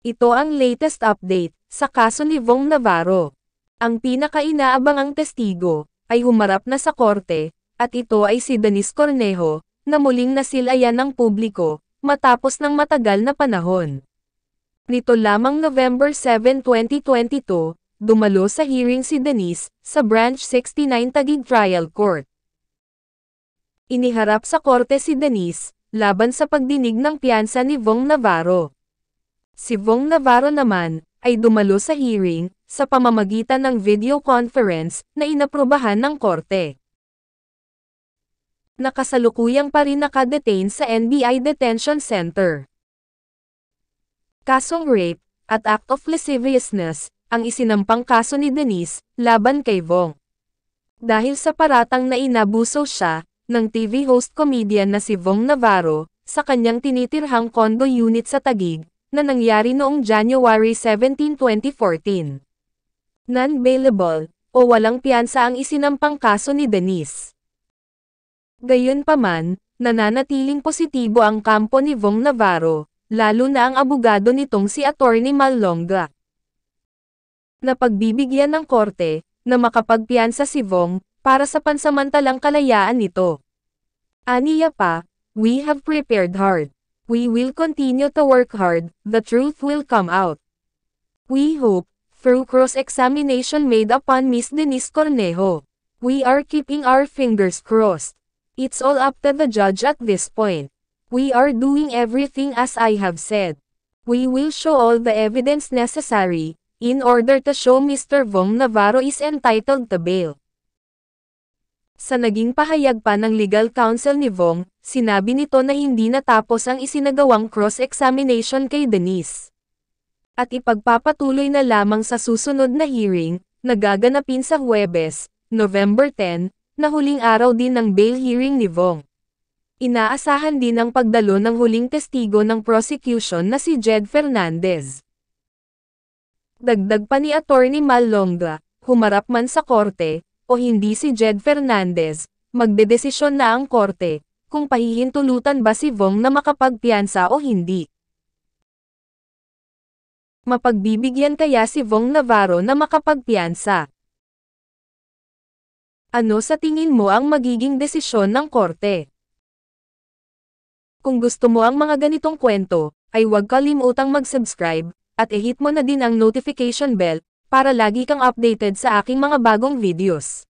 Ito ang latest update sa kaso ni Vong Navarro. Ang pinakainaabangang testigo ay humarap na sa korte at ito ay si Denise Cornejo na muling nasilayan ng publiko matapos ng matagal na panahon. Nito lamang November 7, 2022, dumalo sa hearing si Denise sa Branch 69 Taguig Trial Court. Iniharap sa korte si Denise laban sa pagdinig ng piyansa ni Vong Navarro. Si Vong Navarro naman, ay dumalo sa hearing, sa pamamagitan ng video conference, na inaprobahan ng korte. Nakasalukuyang pa rin nakadetain sa NBI Detention Center. Kasong rape, at act of lasciviousness, ang isinampang kaso ni Denise, laban kay Vong. Dahil sa paratang na inabuso siya, ng TV host comedian na si Vong Navarro, sa kanyang tinitirhang condo unit sa Tagig, na nangyari noong January 17, 2014. Non-bailable, o walang piyansa ang isinampang kaso ni Denise. Gayunpaman, nananatiling positibo ang kampo ni Vong Navarro, lalo na ang abogado nitong si Attorney Malonga. Na pagbibigyan ng korte, na makapagpiyansa si Vong, para sa pansamantalang kalayaan nito. Aniya pa, we have prepared hard. We will continue to work hard, the truth will come out. We hope, through cross-examination made upon Miss Denise Cornejo, we are keeping our fingers crossed. It's all up to the judge at this point. We are doing everything as I have said. We will show all the evidence necessary, in order to show Mr. Vong Navarro is entitled to bail. Sa naging pahayag pa ng legal counsel ni Vong, sinabi nito na hindi natapos ang isinagawang cross-examination kay Denise. At ipagpapatuloy na lamang sa susunod na hearing, na gaganapin sa Huwebes, November 10, na huling araw din ng bail hearing ni Vong. Inaasahan din ang pagdalo ng huling testigo ng prosecution na si Jed Fernandez. Dagdag pa ni Attorney Malonga, humarap man sa korte, o hindi si Jed Fernandez, magdedesisyon na ang korte, kung pahihintulutan ba si Vong na makapagpiansa o hindi. Mapagbibigyan kaya si Vong Navarro na makapagpiansa? Ano sa tingin mo ang magiging desisyon ng korte? Kung gusto mo ang mga ganitong kwento, ay huwag kalimutang mag-subscribe, at ihit mo na din ang notification bell para lagi kang updated sa aking mga bagong videos.